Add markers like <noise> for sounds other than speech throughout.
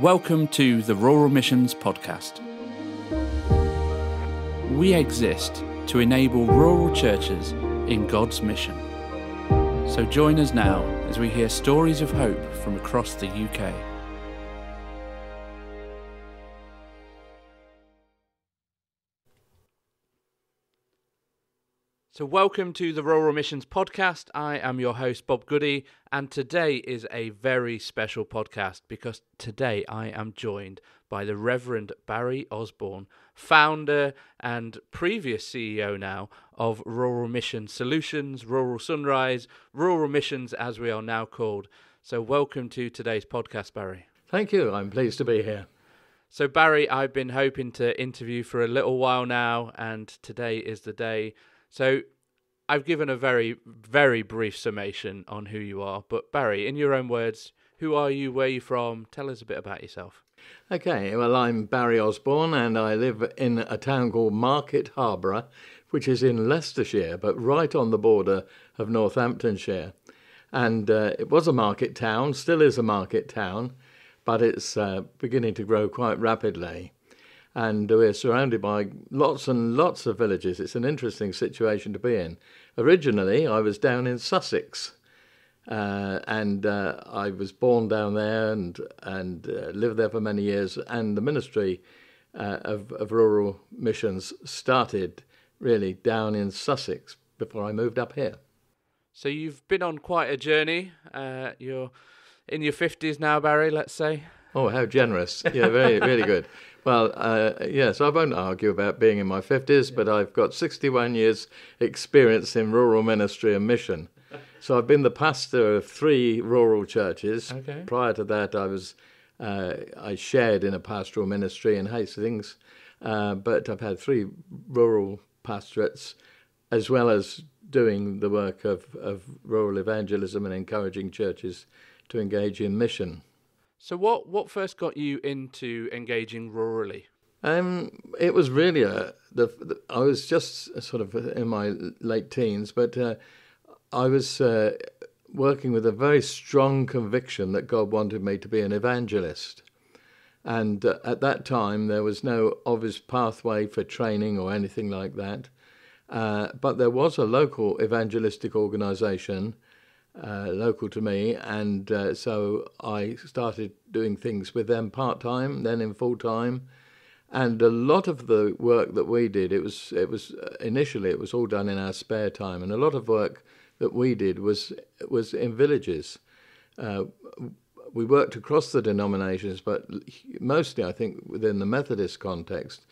Welcome to the Rural Missions Podcast. We exist to enable rural churches in God's mission. So join us now as we hear stories of hope from across the UK. So, welcome to the Rural Missions Podcast. I am your host, Bob Goody, and today is a very special podcast because today I am joined by the Reverend Barry Osborne, founder and previous CEO now of Rural Mission Solutions, Rural Sunrise, Rural Missions, as we are now called. So, welcome to today's podcast, Barry. Thank you. I'm pleased to be here. So, Barry, I've been hoping to interview for a little while now, and today is the day. So I've given a very, very brief summation on who you are, but Barry, in your own words, who are you? Where are you from? Tell us a bit about yourself. Okay, well, I'm Barry Osborne and I live in a town called Market Harborough, which is in Leicestershire, but right on the border of Northamptonshire. And uh, it was a market town, still is a market town, but it's uh, beginning to grow quite rapidly and we're surrounded by lots and lots of villages. It's an interesting situation to be in. Originally, I was down in Sussex, uh, and uh, I was born down there and and uh, lived there for many years. And the ministry uh, of of rural missions started really down in Sussex before I moved up here. So you've been on quite a journey. Uh, you're in your fifties now, Barry. Let's say. Oh, how generous! Yeah, very, really good. Well, uh, yes, I won't argue about being in my 50s, but I've got 61 years' experience in rural ministry and mission. <laughs> So I've been the pastor of three rural churches. Okay. Prior to that, I was uh, I shared in a pastoral ministry in Hastings, uh, but I've had three rural pastorates, as well as doing the work of, of rural evangelism and encouraging churches to engage in mission. So, what, what first got you into engaging rurally? Um, it was really a. Uh, the, the, I was just uh, sort of uh, in my late teens, but uh, I was uh, working with a very strong conviction that God wanted me to be an evangelist. And uh, at that time, there was no obvious pathway for training or anything like that. but there was a local evangelistic organization uh, local to me, and uh, so I started doing things with them part time, then in full time, and a lot of the work that we did, it was it was uh, initially it was all done in our spare time, and a lot of work that we did was was in villages. Uh, we worked across the denominations, but mostly I think within the Methodist context,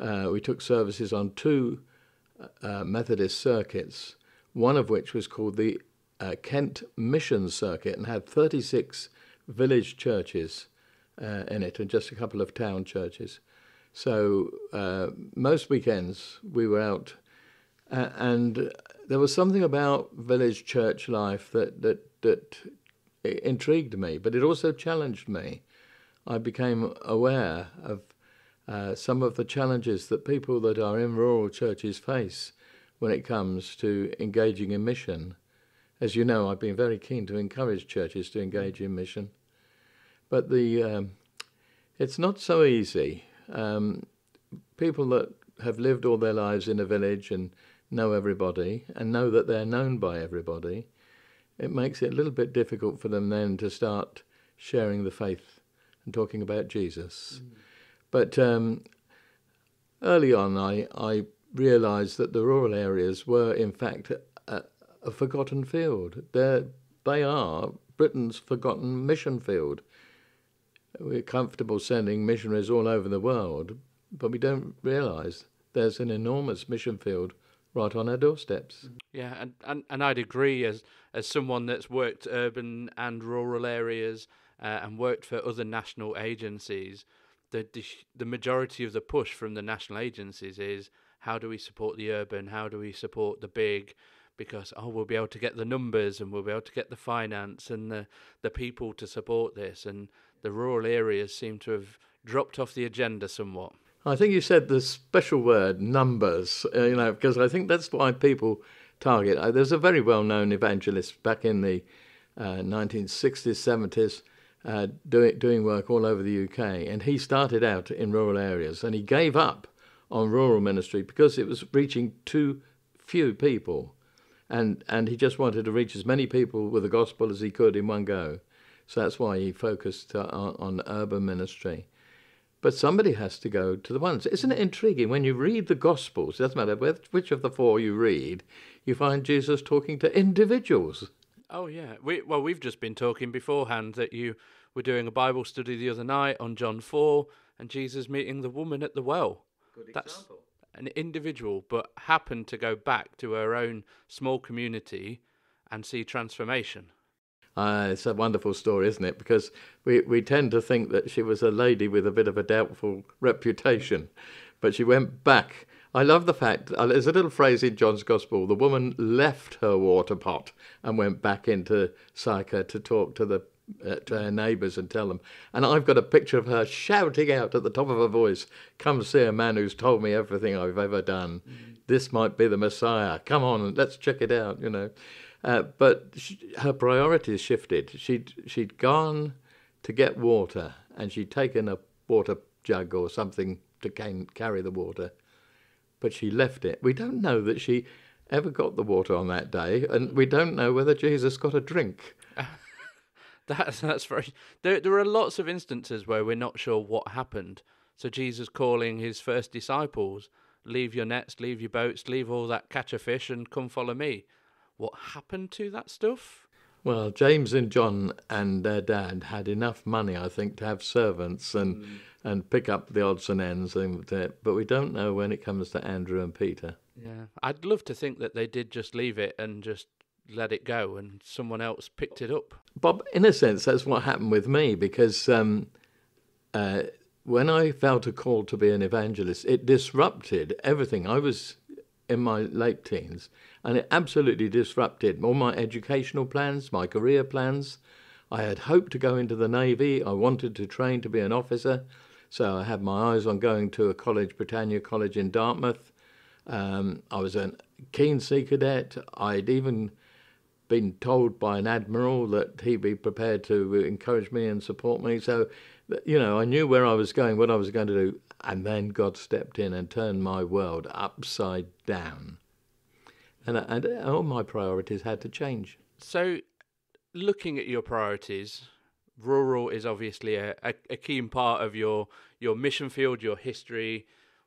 uh, we took services on two Methodist circuits, one of which was called the uh, Kent mission circuit and had 36 village churches uh, in it and just a couple of town churches. So uh, most weekends we were out, uh, and there was something about village church life that that that intrigued me, but it also challenged me. I became aware of uh, some of the challenges that people that are in rural churches face when it comes to engaging in mission. As you know, I've been very keen to encourage churches to engage in mission, but the um, it's not so easy. Um, people that have lived all their lives in a village and know everybody and know that they're known by everybody, it makes it a little bit difficult for them then to start sharing the faith and talking about Jesus. Mm. But um, early on, I, I realised that the rural areas were, in fact, a forgotten field. They're, they are Britain's forgotten mission field. We're comfortable sending missionaries all over the world, but we don't realise there's an enormous mission field right on our doorsteps. Yeah, and, and, and I'd agree as as someone that's worked urban and rural areas uh, and worked for other national agencies, the, the the majority of the push from the national agencies is how do we support the urban, how do we support the big, because oh we'll be able to get the numbers and we'll be able to get the finance and the the people to support this and the rural areas seem to have dropped off the agenda somewhat. I think you said the special word numbers, uh, you know, because I think that's why people target. Uh, there's a very well-known evangelist back in the uh, 1960s, 70s, uh, doing doing work all over the UK, and he started out in rural areas, and he gave up on rural ministry because it was reaching too few people and and he just wanted to reach as many people with the gospel as he could in one go. So that's why he focused uh, on, on urban ministry. But somebody has to go to the ones. Isn't it intriguing when you read the Gospels? It doesn't matter which of the four you read, you find Jesus talking to individuals. Oh yeah. We, well, we've just been talking beforehand that you were doing a Bible study the other night on John four and Jesus meeting the woman at the well. Good That's, example an individual, but happened to go back to her own small community and see transformation. Uh, it's a wonderful story, isn't it? Because we, we tend to think that she was a lady with a bit of a doubtful reputation, but she went back. I love the fact uh, there's a little phrase in John's Gospel the woman left her water pot and went back into Sychar to talk to the uh, to her neighbours and tell them. And I've got a picture of her shouting out at the top of her voice, Come see a man who's told me everything I've ever done. Mm. This might be the Messiah. Come on, let's check it out, you know. Uh, but she, her priorities shifted. She'd, she'd gone to get water and she'd taken a water jug or something to can, carry the water, but she left it. We don't know that she ever got the water on that day, and we don't know whether Jesus got a drink. <laughs> <laughs> That's that's very. There there are lots of instances where we're not sure what happened. So Jesus calling his first disciples, leave your nets, leave your boats, leave all that catch a fish, and come follow me. What happened to that stuff? Well, James and John and their dad had enough money, I think, to have servants and mm. and pick up the odds and ends. And, uh, but we don't know when it comes to Andrew and Peter. Yeah, I'd love to think that they did just leave it and just let it go and someone else picked it up. Bob, in a sense, that's what happened with me because um, uh, when I felt a call to be an evangelist, it disrupted everything. I was in my late teens and it absolutely disrupted all my educational plans, my career plans. I had hoped to go into the Navy, I wanted to train to be an officer, so I had my eyes on going to a college, Britannia College in Dartmouth. Um, I was a keen sea cadet. I'd even been told by an admiral that he'd be prepared to encourage me and support me. So, you know, I knew where I was going, what I was going to do. And then God stepped in and turned my world upside down. And, uh, and uh, all my priorities had to change. So, looking at your priorities, rural is obviously a, a, a part of your, your mission field, your history,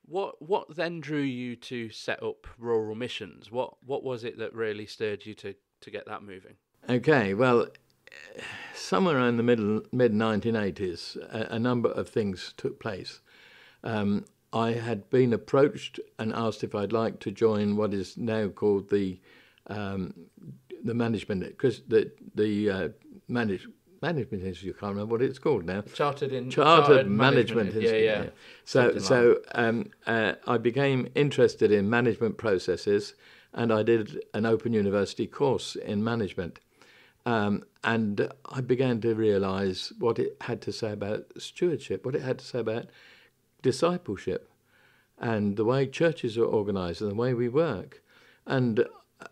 what what then drew you to set up rural missions what what was it that really stirred you to to get that moving? Okay, well, somewhere in the middle, mid 1980s, a, a, number of things took place. Um, I had been approached and asked if I'd like to join what is now called the um, the management because the the uh, manage, management institute. I can't remember what it's called now. Chartered in Chartered, Chartered Management, management Institute. Yeah, yeah. yeah. So Something so like. um, uh, I became interested in management processes and I did an Open University course in management. Um, and I began to realize what it had to say about stewardship, what it had to say about discipleship, and the way churches are organized and the way we work. And,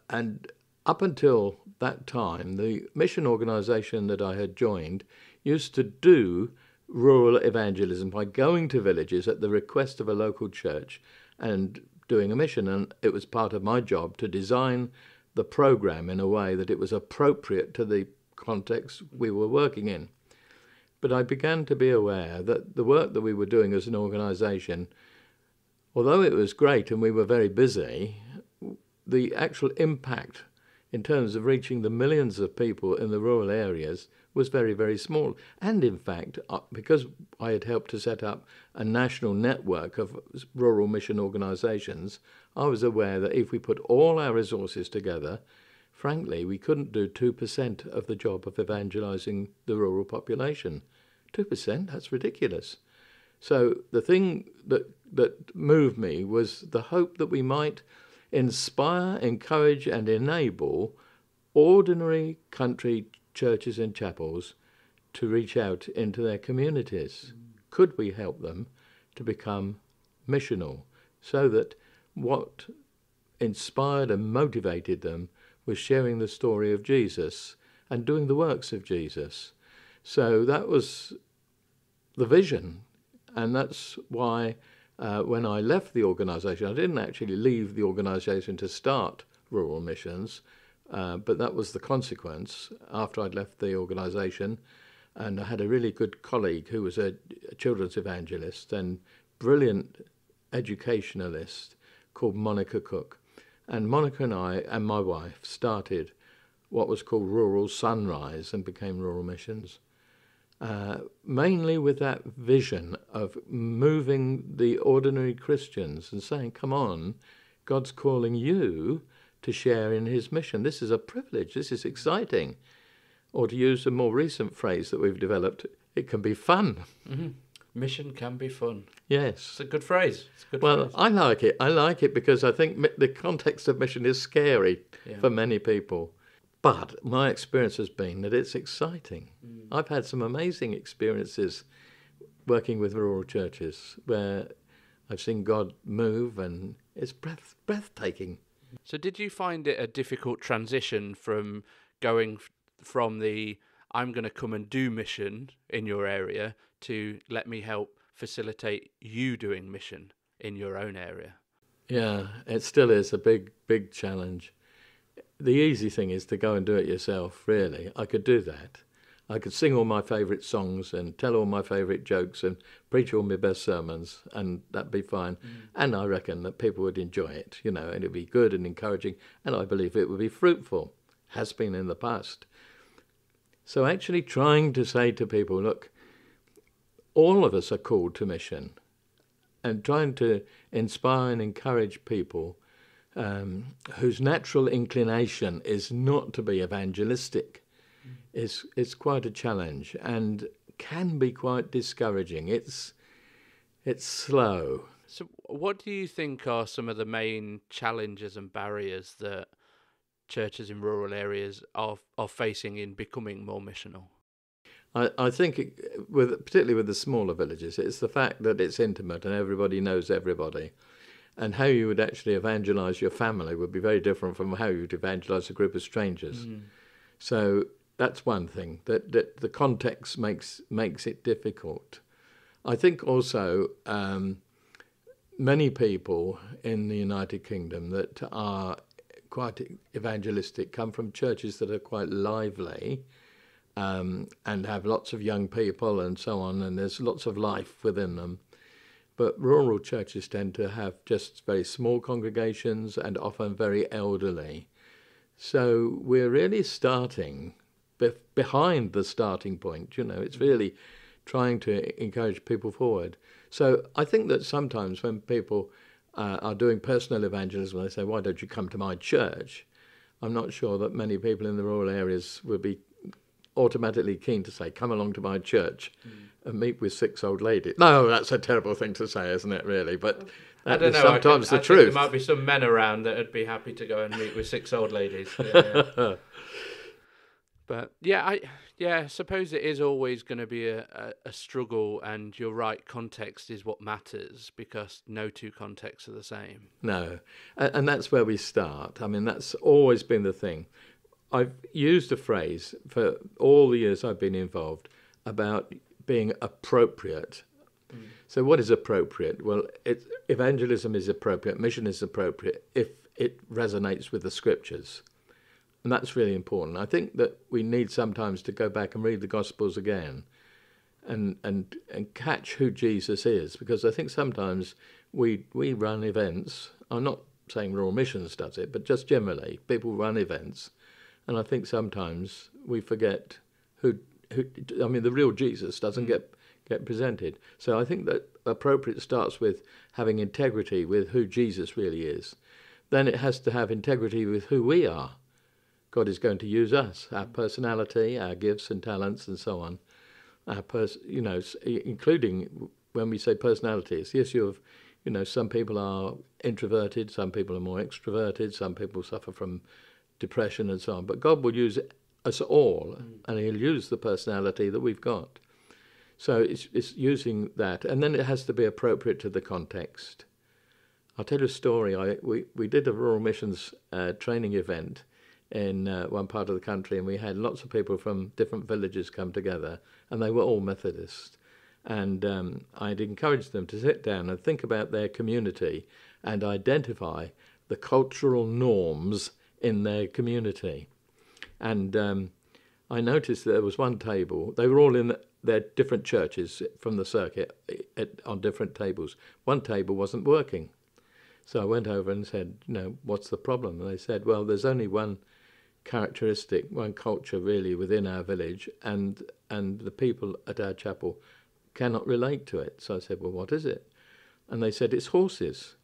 and up until that time, the mission organization that I had joined used to do rural evangelism by going to villages at the request of a local church and doing a mission, and it was part of my job to design the program in a way that it was appropriate to the context we were working in. But I began to be aware that the work that we were doing as an organization, although it was great and we were very busy, the actual impact in terms of reaching the millions of people in the rural areas was very, very small. And in fact, uh, because I had helped to set up a national network of rural mission organisations, I was aware that if we put all our resources together, frankly, we couldn't do 2% of the job of evangelising the rural population. 2%? That's ridiculous. So the thing that, that moved me was the hope that we might inspire, encourage, and enable ordinary country churches and chapels to reach out into their communities. Could we help them to become missional so that what inspired and motivated them was sharing the story of Jesus and doing the works of Jesus? So that was the vision, and that's why. Uh, when I left the organisation, I didn't actually leave the organisation to start rural missions. Uh, but that was the consequence after I'd left the organisation. And I had a really good colleague who was a, a children's evangelist and brilliant educationalist called Monica Cook. And Monica and I, and my wife, started what was called Rural Sunrise and became Rural Missions. Uh, mainly with that vision of moving the ordinary Christians and saying, Come on, God's calling you to share in his mission. This is a privilege. This is exciting. Or to use a more recent phrase that we've developed, it can be fun. Mm-hmm. Mission can be fun. Yes. It's a good phrase. A good well, phrase. I like it. I like it because I think the context of mission is scary yeah. for many people. But my experience has been that it's exciting. Mm. I've had some amazing experiences working with rural churches where I've seen God move and it's breath, breathtaking so, did you find it a difficult transition from going f- from the I'm going to come and do mission in your area to let me help facilitate you doing mission in your own area? Yeah, it still is a big, big challenge. The easy thing is to go and do it yourself, really. I could do that. I could sing all my favourite songs and tell all my favourite jokes and preach all my best sermons, and that'd be fine. Mm. And I reckon that people would enjoy it, you know, and it'd be good and encouraging, and I believe it would be fruitful, has been in the past. So, actually, trying to say to people, look, all of us are called to mission, and trying to inspire and encourage people um, whose natural inclination is not to be evangelistic is it's quite a challenge and can be quite discouraging. It's it's slow. So, what do you think are some of the main challenges and barriers that churches in rural areas are are facing in becoming more missional? I, I think, it, with particularly with the smaller villages, it's the fact that it's intimate and everybody knows everybody. And how you would actually evangelize your family would be very different from how you'd evangelize a group of strangers. Mm. So that's one thing that, that the context makes makes it difficult. I think also um, many people in the United Kingdom that are quite evangelistic come from churches that are quite lively um, and have lots of young people and so on, and there's lots of life within them. But rural churches tend to have just very small congregations and often very elderly. So we're really starting be behind the starting point. You know, it's mm. really trying to encourage people forward. So I think that sometimes when people uh, are doing personal evangelism, they say, "Why don't you come to my church?" I'm not sure that many people in the rural areas would be automatically keen to say, "Come along to my church mm. and meet with six old ladies." No, that's a terrible thing to say, isn't it? Really, but. That I don't know. Sometimes I, I the truth. there might be some men around that would be happy to go and meet with six old ladies. <laughs> yeah. But yeah, I yeah, suppose it is always going to be a, a, a, struggle, and you're right. Context is what matters because no two contexts are the same. No, and, and that's where we start. I mean, that's always been the thing. I've used a phrase for all the years I've been involved about being appropriate. Mm. So, what is appropriate? Well, evangelism is appropriate, mission is appropriate if it resonates with the scriptures. And that's really important. I think that we need sometimes to go back and read the Gospels again and, and, and catch who Jesus is, because I think sometimes we, we run events. I'm not saying Royal Missions does it, but just generally, people run events. And I think sometimes we forget who, who I mean, the real Jesus doesn't mm. get, get presented. So I think that appropriate starts with having integrity with who Jesus really is. Then it has to have integrity with who we are God is going to use us, our personality, our gifts and talents, and so on. Our pers- you know, including when we say personality, it's the issue of, you know, some people are introverted, some people are more extroverted, some people suffer from depression and so on. But God will use us all, mm. and He'll use the personality that we've got. So it's, it's using that, and then it has to be appropriate to the context. I'll tell you a story. I, we, we did a rural missions uh, training event in uh, one part of the country, and we had lots of people from different villages come together, and they were all Methodist. And um, I'd encourage them to sit down and think about their community and identify the cultural norms in their community. And um, I noticed that there was one table, they were all in their different churches from the circuit at, on different tables. One table wasn't working. So I went over and said, you know, what's the problem? And they said, well, there's only one characteristic, one culture really within our village, and and the people at our chapel cannot relate to it. So I said, well, what is it? And they said, it's horses.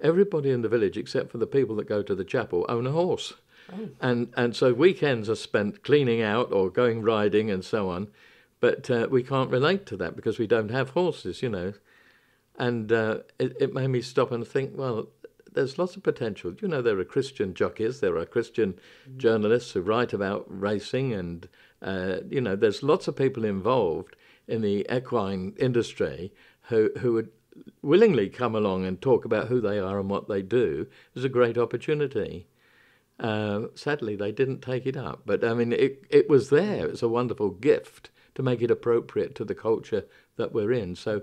Everybody in the village, except for the people that go to the chapel, own a horse. Oh. And, and so weekends are spent cleaning out or going riding and so on. But uh, we can't relate to that because we don't have horses, you know. And uh, it, it made me stop and think, well, there's lots of potential. You know, there are Christian jockeys, there are Christian mm. journalists who write about racing, and, uh, you know, there's lots of people involved in the equine industry who, who would willingly come along and talk about who they are and what they do. It's a great opportunity. Uh, sadly, they didn't take it up, but I mean, it, it was there. It's a wonderful gift to make it appropriate to the culture that we're in. So,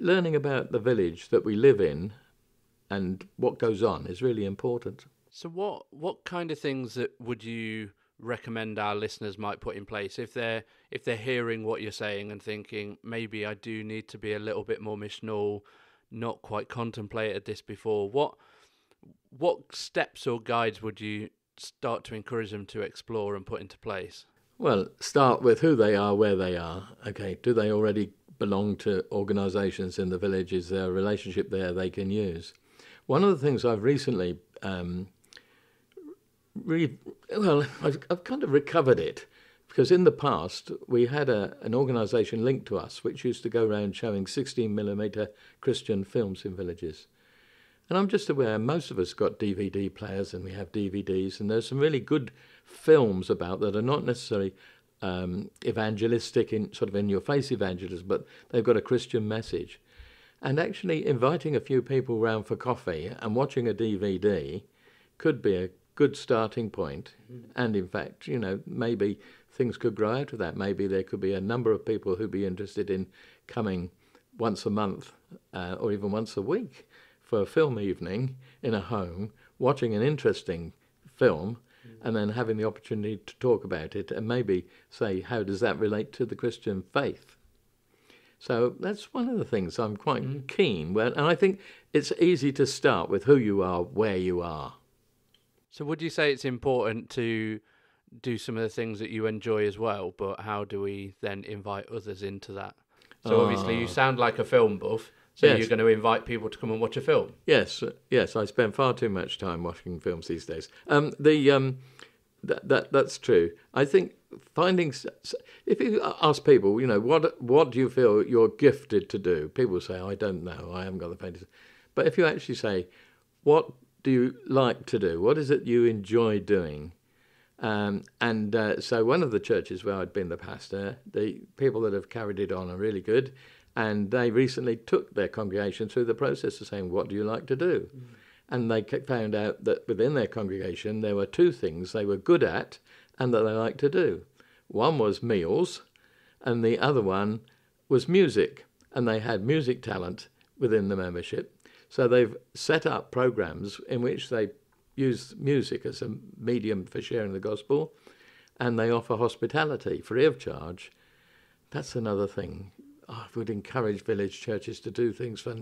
learning about the village that we live in and what goes on is really important. So, what what kind of things that would you recommend our listeners might put in place if they're if they're hearing what you're saying and thinking maybe I do need to be a little bit more missional, not quite contemplated this before. What what steps or guides would you start to encourage them to explore and put into place? Well, start with who they are, where they are. Okay, do they already belong to organisations in the village? Is there a relationship there they can use? One of the things I've recently um, re- well, I've, I've, kind of recovered it because in the past we had a, an organisation linked to us which used to go around showing 16 millimeter Christian films in villages. And I'm just aware most of us got DVD players and we have DVDs, and there's some really good films about that are not necessarily um, evangelistic in sort of in your face evangelism, but they've got a Christian message. And actually, inviting a few people round for coffee and watching a DVD could be a good starting point. Mm. And in fact, you know, maybe things could grow out of that. Maybe there could be a number of people who'd be interested in coming once a month uh, or even once a week for a film evening in a home, watching an interesting film, mm. and then having the opportunity to talk about it and maybe say, how does that relate to the Christian faith? So that's one of the things I'm quite mm. keen. Well, and I think it's easy to start with who you are, where you are. So would you say it's important to do some of the things that you enjoy as well? But how do we then invite others into that? So obviously you ah. sound like a film buff. So yes. you're going to invite people to come and watch a film? Yes, yes. I spend far too much time watching films these days. Um, the um, that, that that's true. I think finding if you ask people, you know, what what do you feel you're gifted to do? People say, I don't know, I haven't got the faintest. But if you actually say, what do you like to do? What is it you enjoy doing? Um, and uh, so one of the churches where I'd been the pastor, the people that have carried it on are really good, and they recently took their congregation through the process of saying, what do you like to do? mm and they found out that within their congregation there were two things they were good at and that they liked to do. One was meals, and the other one was music. And they had music talent within the membership. So they've set up programs in which they use music as a medium for sharing the gospel, and they offer hospitality free of charge. That's another thing. I would encourage village churches to do things for,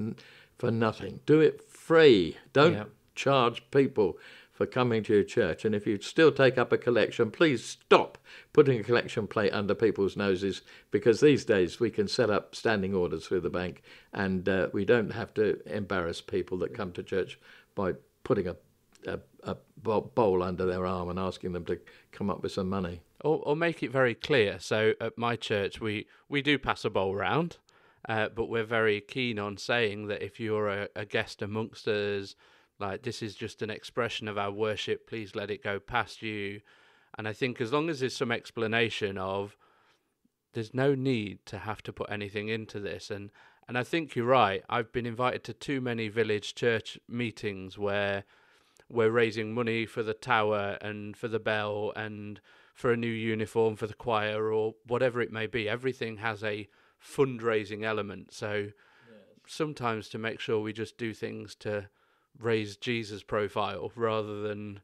for nothing. Do it free. Don't charge people for coming to your church. And if you still take up a collection, please stop putting a collection plate under people's noses because these days we can set up standing orders through the bank and uh, we don't have to embarrass people that come to church by putting a, a, a bowl under their arm and asking them to come up with some money. Or, or make it very clear. So at my church, we, we do pass a bowl round. Uh, but we're very keen on saying that if you're a, a guest amongst us, like this is just an expression of our worship, please let it go past you. And I think as long as there's some explanation of there's no need to have to put anything into this and and I think you're right. I've been invited to too many village church meetings where we're raising money for the tower and for the bell and for a new uniform for the choir or whatever it may be. Everything has a fundraising element. So yes. sometimes to make sure we just do things to raise Jesus' profile rather than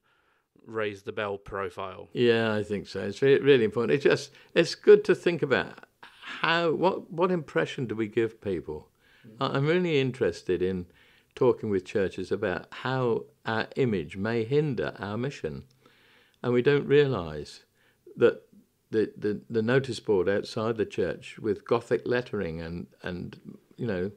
raise the bell profile. Yeah, I think so. It's really, really important. It's just it's good to think about how what what impression do we give people. Mm-hmm. I'm really interested in talking with churches about how our image may hinder our mission, and we don't realise that the, the, the notice board outside the church with Gothic lettering and, and you know,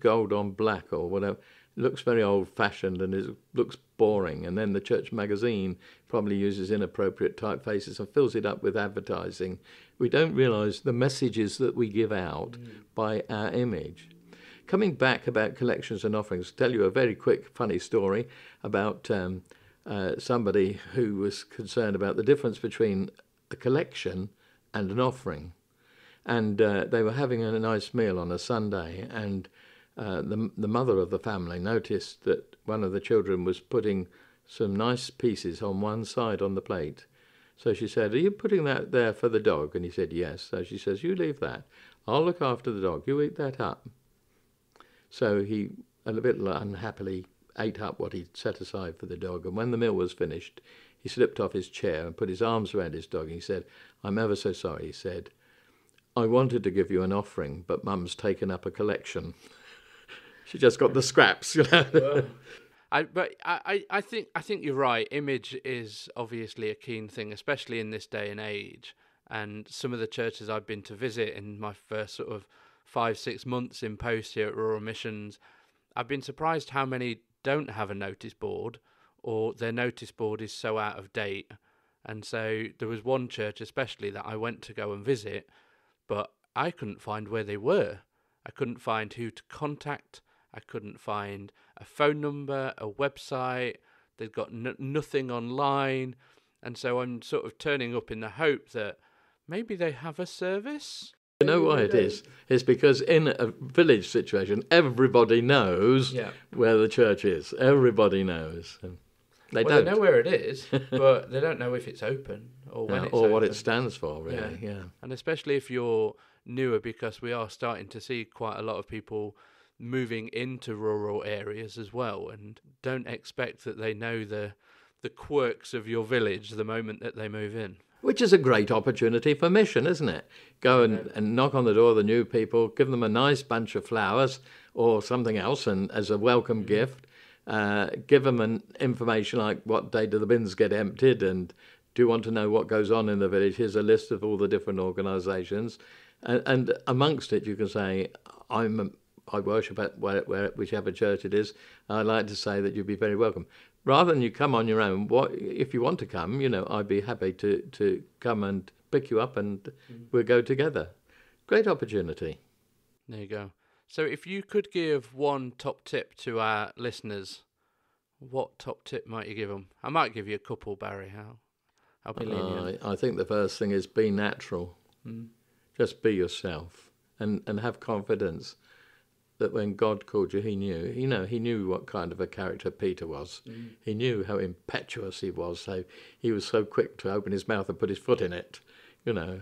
gold on black or whatever. It looks very old fashioned and it looks boring. And then the church magazine probably uses inappropriate typefaces and fills it up with advertising. We don't realize the messages that we give out mm. by our image. Coming back about collections and offerings, I'll tell you a very quick, funny story about um, uh, somebody who was concerned about the difference between a collection and an offering. And uh, they were having a nice meal on a Sunday, and uh, the, the mother of the family noticed that one of the children was putting some nice pieces on one side on the plate. So she said, Are you putting that there for the dog? And he said, Yes. So she says, You leave that. I'll look after the dog. You eat that up. So he, a bit unhappily, ate up what he'd set aside for the dog. And when the meal was finished, he slipped off his chair and put his arms around his dog. He said, I'm ever so sorry, he said. I wanted to give you an offering, but Mum's taken up a collection. <laughs> she just got the scraps, you know. <laughs> I, but I, I think I think you're right. Image is obviously a keen thing, especially in this day and age. And some of the churches I've been to visit in my first sort of five six months in post here at Rural Missions, I've been surprised how many don't have a notice board or their notice board is so out of date. And so there was one church, especially, that I went to go and visit, but I couldn't find where they were. I couldn't find who to contact. I couldn't find a phone number, a website. They'd got n- nothing online. And so I'm sort of turning up in the hope that maybe they have a service. You know why it is? It's because in a village situation, everybody knows yeah. where the church is. Everybody knows. They well, don't. They know where it is, <laughs> but they don't know if it's open or when no, it's or open. what it stands for. Really, yeah. yeah. And especially if you're newer, because we are starting to see quite a lot of people moving into rural areas as well, and don't expect that they know the the quirks of your village the moment that they move in. Which is a great opportunity for mission, isn't it? Go and, yeah. and knock on the door of the new people, give them a nice bunch of flowers or something else and as a welcome mm. gift uh, give them an information like what day do the bins get emptied and do you want to know what goes on in the village? Here's a list of all the different organisations. And, and, amongst it, you can say, I'm, I worship at where, where, whichever church it is. I'd like to say that you'd be very welcome. Rather than you come on your own, what, if you want to come, you know, I'd be happy to, to come and pick you up and mm. we'll go together. Great opportunity. There you go. So, if you could give one top tip to our listeners, what top tip might you give them? I might give you a couple, Barry. How? I'll uh, I think the first thing is be natural. Mm. Just be yourself and, and have confidence that when God called you, He knew. You know, He knew what kind of a character Peter was. Mm. He knew how impetuous he was. So he was so quick to open his mouth and put his foot in it, you know.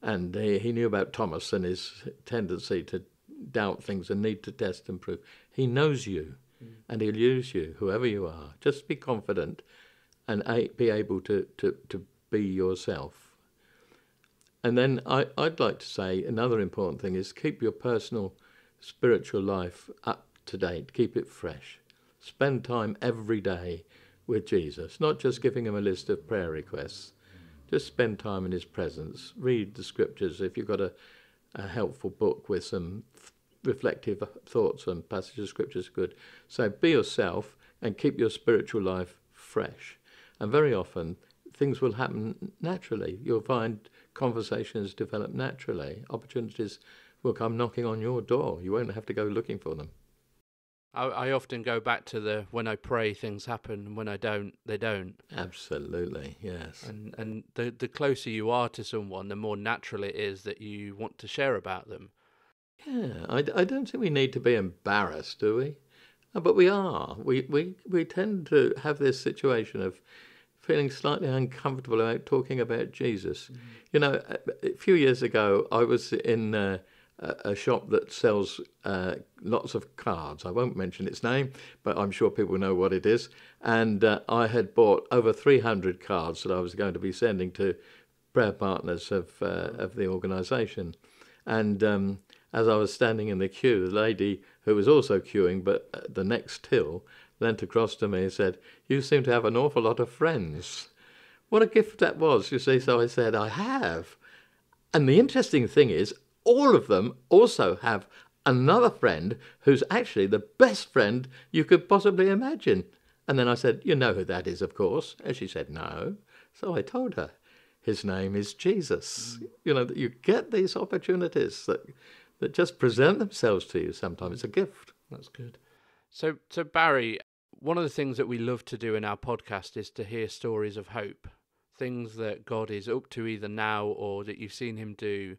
And he, he knew about Thomas and his tendency to doubt things and need to test and prove. He knows you mm. and he'll use you, whoever you are. Just be confident and be able to, to, to be yourself. And then I, I'd like to say another important thing is keep your personal spiritual life up to date, keep it fresh. Spend time every day with Jesus, not just giving him a list of prayer requests. Just spend time in his presence. Read the scriptures. If you've got a, a helpful book with some reflective thoughts and passages of scriptures is good. So be yourself and keep your spiritual life fresh. And very often things will happen naturally. You'll find conversations develop naturally. Opportunities will come knocking on your door. You won't have to go looking for them. I, I often go back to the when I pray things happen and when I don't they don't. Absolutely, yes. And and the the closer you are to someone, the more natural it is that you want to share about them. Yeah, I, I don't think we need to be embarrassed, do we? Uh, but we are. We, we, we tend to have this situation of feeling slightly uncomfortable about talking about Jesus. Mm-hmm. You know, a, uh, a few years ago, I was in uh, a, a shop that sells uh, lots of cards. I won't mention its name, but I'm sure people know what it is. And uh, I had bought over 300 cards that I was going to be sending to prayer partners of, uh, of the organisation. And um, as I was standing in the queue, the lady who was also queuing, but at uh, the next till, leant across to me and said, You seem to have an awful lot of friends. What a gift that was, you see. So I said, I have. And the interesting thing is, all of them also have another friend who's actually the best friend you could possibly imagine. And then I said, You know who that is, of course. And she said, No. So I told her, His name is Jesus. You know, you get these opportunities that that just present themselves to you sometimes. It's a gift. That's good. So, so Barry, one of the things that we love to do in our podcast is to hear stories of hope, things that God is up to either now or that you've seen Him do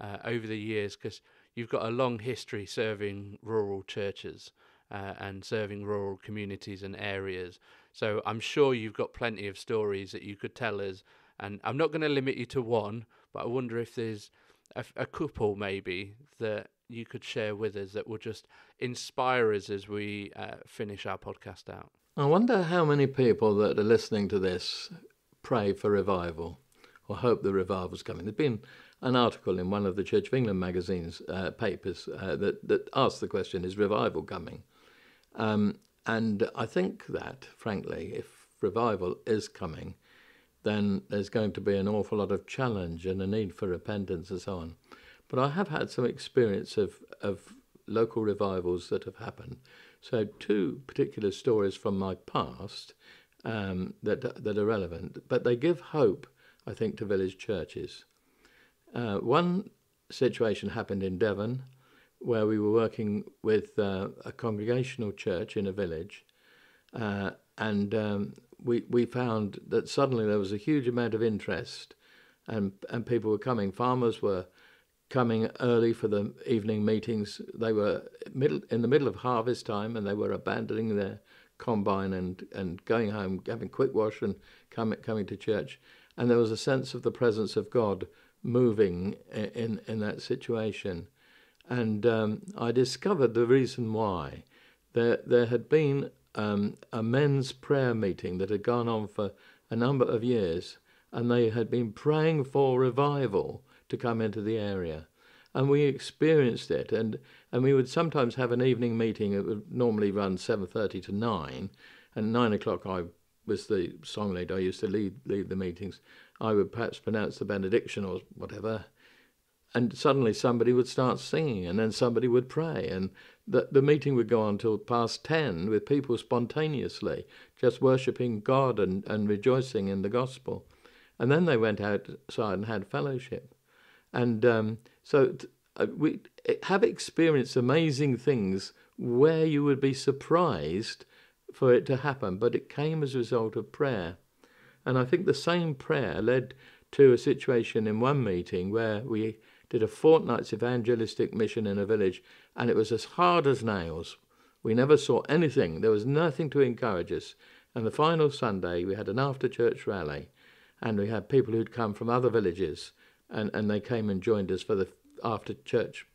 uh, over the years, because you've got a long history serving rural churches. Uh, and serving rural communities and areas. So I'm sure you've got plenty of stories that you could tell us. And I'm not going to limit you to one, but I wonder if there's a, a couple maybe that you could share with us that will just inspire us as we uh, finish our podcast out. I wonder how many people that are listening to this pray for revival or hope the revival's coming. There's been an article in one of the Church of England magazine's uh, papers uh, that, that asked the question, is revival coming? Um, and I think that, frankly, if revival is coming, then there's going to be an awful lot of challenge and a need for repentance and so on. But I have had some experience of, of local revivals that have happened. So, two particular stories from my past um, that, that are relevant, but they give hope, I think, to village churches. Uh, one situation happened in Devon where we were working with uh, a congregational church in a village, uh, and um, we, we found that suddenly there was a huge amount of interest and, and people were coming. Farmers were coming early for the evening meetings. They were middle, in the middle of harvest time and they were abandoning their combine and, and going home, having quick wash and coming, coming to church. And there was a sense of the presence of God moving in, in that situation. And um, I discovered the reason why. There, there had been um, a men's prayer meeting that had gone on for a number of years, and they had been praying for revival to come into the area. And we experienced it, and, and we would sometimes have an evening meeting. It would normally run 7.30 to 9, and 9 o'clock I was the song leader. I used to lead, lead the meetings. I would perhaps pronounce the benediction or whatever, and suddenly somebody would start singing, and then somebody would pray, and the, the meeting would go on till past 10 with people spontaneously just worshipping God and, and rejoicing in the gospel. And then they went outside and had fellowship. And um, so uh, we eh, have experienced amazing things where you would be surprised for it to happen, but it came as a result of prayer. And I think the same prayer led to a situation in one meeting where we did a fortnight's evangelistic mission in a village, and it was as hard as nails. We never saw anything, there was nothing to encourage us. And the final Sunday, we had an after church rally, and we had people who'd come from other villages, and, and they came and joined us for the after church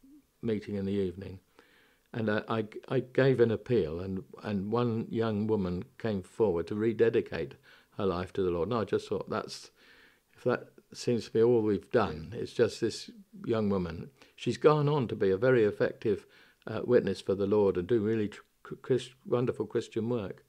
meeting in the evening. And I, I, gave an appeal, and, and one young woman came forward to rededicate her life to the Lord. And I just thought, that's, if that seems to be all we've done. Yeah. It's just this young woman. She's gone on to be a very effective uh, witness for the Lord and do really Christ, wonderful Christian work.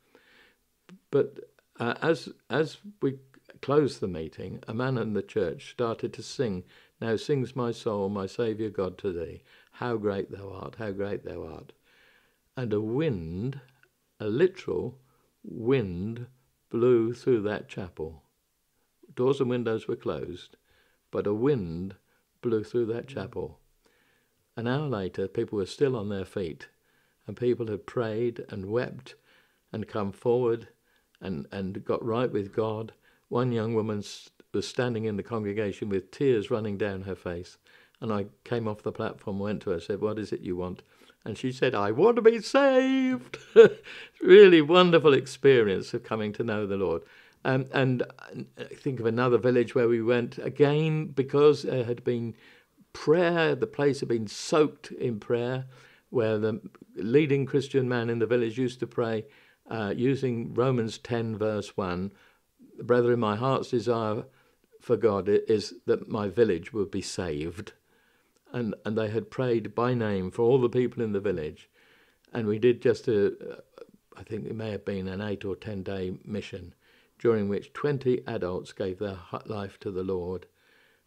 But uh, as as we closed the meeting, a man in the church started to sing. Now sings my soul, my Saviour God, to thee. How great thou art! How great thou art! And a wind, a literal wind, blew through that chapel Doors and windows were closed, but a wind blew through that chapel. An hour later, people were still on their feet, and people had prayed and wept and come forward and, and got right with God. One young woman was standing in the congregation with tears running down her face. And I came off the platform, went to her, said, What is it you want? And she said, I want to be saved. <laughs> really wonderful experience of coming to know the Lord. Um, and I uh, think of another village where we went again because there had been prayer, the place had been soaked in prayer, where the leading Christian man in the village used to pray uh, using Romans 10, verse 1 Brethren, my heart's desire for God is that my village would be saved. And, and they had prayed by name for all the people in the village. And we did just a, I think it may have been an eight or ten day mission during which 20 adults gave their life to the Lord.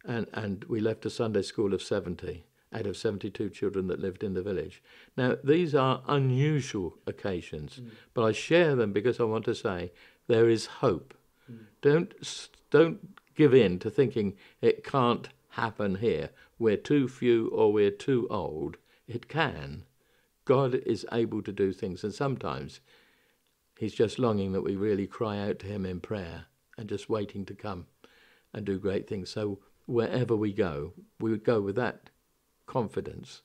And, and we left a Sunday school of 70 out of 72 children that lived in the village. Now, these are unusual occasions, mm. but I share them because I want to say there is hope. Mm. Don't, don't give in to thinking it can't happen here. We're too few or we're too old. It can. God is able to do things, and sometimes He's just longing that we really cry out to Him in prayer and just waiting to come and do great things. So wherever we go, we would go with that confidence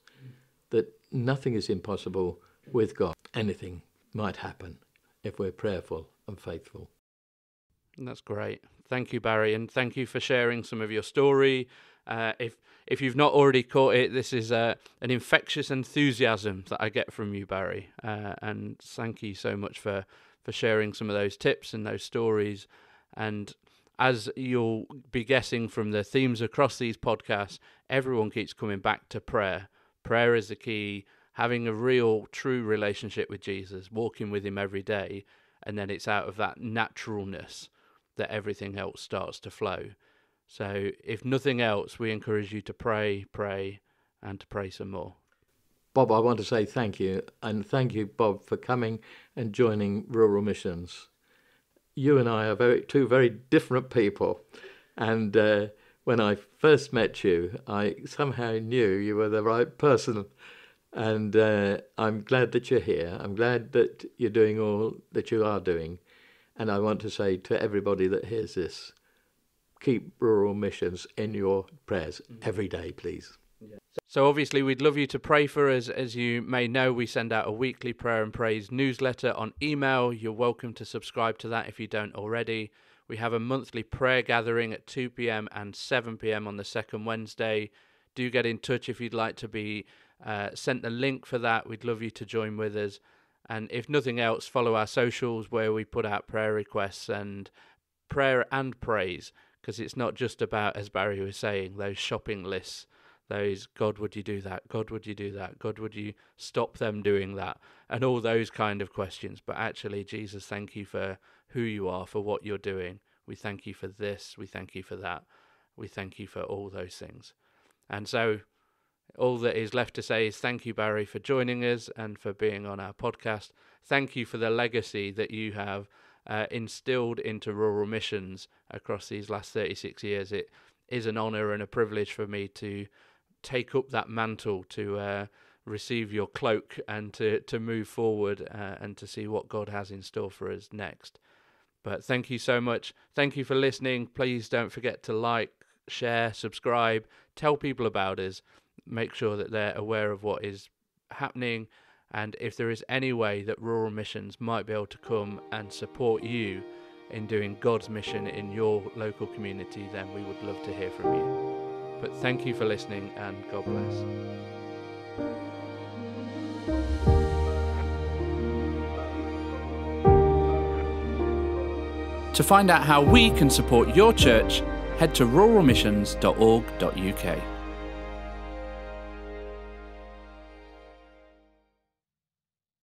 that nothing is impossible with God. Anything might happen if we're prayerful and faithful. That's great. Thank you, Barry, and thank you for sharing some of your story, uh, if if you've not already caught it, this is uh, an infectious enthusiasm that I get from you, Barry. Uh, and thank you so much for for sharing some of those tips and those stories. And as you'll be guessing from the themes across these podcasts, everyone keeps coming back to prayer. Prayer is the key. Having a real, true relationship with Jesus, walking with Him every day, and then it's out of that naturalness that everything else starts to flow. So, if nothing else, we encourage you to pray, pray, and to pray some more. Bob, I want to say thank you, and thank you, Bob, for coming and joining Rural Missions. You and I are very, two very different people, and uh, when I first met you, I somehow knew you were the right person, and uh, I'm glad that you're here. I'm glad that you're doing all that you are doing, and I want to say to everybody that hears this, keep rural missions in your prayers every day, please. So obviously, we'd love you to pray for us. As you may know, we send out a weekly prayer and praise newsletter on email. You're welcome to subscribe to that if you don't already. We have a monthly prayer gathering at 2 p.m. and 7 p.m. on the second Wednesday. Do get in touch if you'd like to be uh, sent the link for that. We'd love you to join with us. And if nothing else, follow our socials where we put out prayer requests and prayer and praise because it's not just about, as Barry was saying, those shopping lists, those God, would you do that? God, would you do that? God, would you stop them doing that? And all those kind of questions. But actually, Jesus, thank you for who you are, for what you're doing. We thank you for this. We thank you for that. We thank you for all those things. And so, all that is left to say is thank you, Barry, for joining us and for being on our podcast. Thank you for the legacy that you have uh, instilled into rural missions across these last 36 years. It is an honour and a privilege for me to take up that mantle, to uh, receive your cloak, and to, to move forward uh, and to see what God has in store for us next. But thank you so much. Thank you for listening. Please don't forget to like, share, subscribe, tell people about us. Make sure that they're aware of what is happening and if there is any way that rural missions might be able to come and support you in doing God's mission in your local community, then we would love to hear from you. But thank you for listening and God bless. To find out how we can support your church, head to ruralmissions.org.uk.